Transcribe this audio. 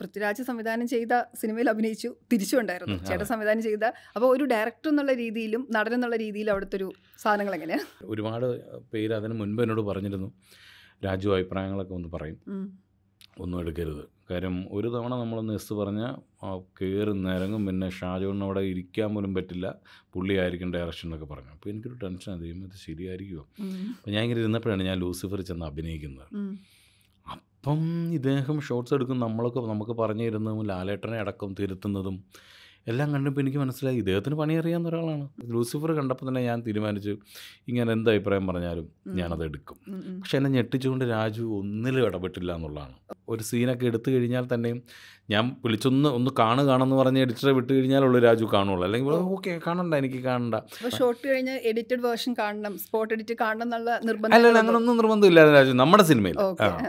പൃഥ്വിരാജ് സംവിധാനം ചെയ്ത സിനിമയിൽ അഭിനയിച്ചു തിരിച്ചുണ്ടായിരുന്നു ചേട്ടൻ സംവിധാനം ചെയ്ത അപ്പോൾ ഒരു ഡയറക്ടർ എന്നുള്ള രീതിയിലും നടൻ എന്നുള്ള രീതിയിലും അവിടുത്തെ ഒരു സാധനങ്ങൾ എങ്ങനെയാണ് ഒരുപാട് പേര് അതിന് മുൻപ് എന്നോട് പറഞ്ഞിരുന്നു രാജു അഭിപ്രായങ്ങളൊക്കെ ഒന്ന് പറയും ഒന്നും എടുക്കരുത് കാര്യം ഒരു തവണ നമ്മൾ നെസ് പറഞ്ഞാൽ കയറി നിരങ്ങും പിന്നെ ഷാജോണിന് അവിടെ ഇരിക്കാൻ പോലും പറ്റില്ല പുള്ളിയായിരിക്കും ഡയറക്ഷൻ എന്നൊക്കെ പറഞ്ഞു അപ്പോൾ എനിക്കൊരു ടെൻഷൻ അത് ഇത് ശരിയായിരിക്കുമോ അപ്പോൾ ഞാൻ ഇങ്ങനെ ഇരുന്നപ്പോഴാണ് ഞാൻ ലൂസിഫർ ചെന്ന് അഭിനയിക്കുന്നത് അപ്പം ഇദ്ദേഹം ഷോർട്സ് എടുക്കും നമ്മളൊക്കെ നമുക്ക് പറഞ്ഞു തരുന്നതും ലാലേട്ടനെ അടക്കം തിരുത്തുന്നതും എല്ലാം കണ്ടപ്പോൾ എനിക്ക് മനസ്സിലായി ഇദ്ദേഹത്തിന് പണി അറിയാവുന്ന ഒരാളാണ് ലൂസിഫർ കണ്ടപ്പോൾ തന്നെ ഞാൻ തീരുമാനിച്ചു ഇങ്ങനെ എന്ത് അഭിപ്രായം പറഞ്ഞാലും ഞാനത് എടുക്കും പക്ഷെ എന്നെ ഞെട്ടിച്ചുകൊണ്ട് രാജു ഒന്നിലും ഇടപെട്ടില്ല എന്നുള്ളതാണ് ഒരു സീനൊക്കെ എടുത്തു കഴിഞ്ഞാൽ തന്നെയും ഞാൻ വിളിച്ചൊന്ന് ഒന്ന് കാണു കാണുമെന്ന് പറഞ്ഞ് എഡിറ്റർ വിട്ട് കഴിഞ്ഞാലുള്ളൂ രാജു കാണുള്ളൂ അല്ലെങ്കിൽ ഓക്കെ കാണണ്ട എനിക്ക് കാണണ്ട ഷോർട്ട് കഴിഞ്ഞ് എഡിറ്റഡ് വേർഷൻ കാണണം സ്പോട്ട് എഡിറ്റ് കാണണം എന്നുള്ള നിർബന്ധം അല്ല അങ്ങനെ ഒന്നും നിർബന്ധമില്ല രാജു നമ്മുടെ സിനിമയിൽ